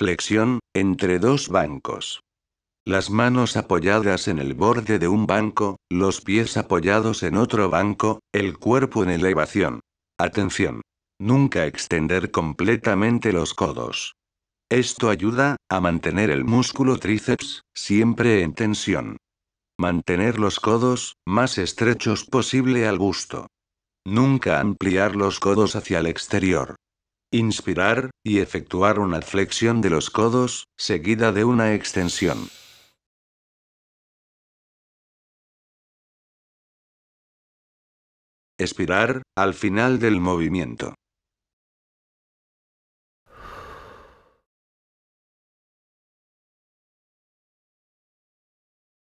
Flexión, entre dos bancos. Las manos apoyadas en el borde de un banco, los pies apoyados en otro banco, el cuerpo en elevación. Atención. Nunca extender completamente los codos. Esto ayuda a mantener el músculo tríceps siempre en tensión. Mantener los codos más estrechos posible al busto. Nunca ampliar los codos hacia el exterior inspirar, y efectuar una flexión de los codos, seguida de una extensión. Expirar, al final del movimiento.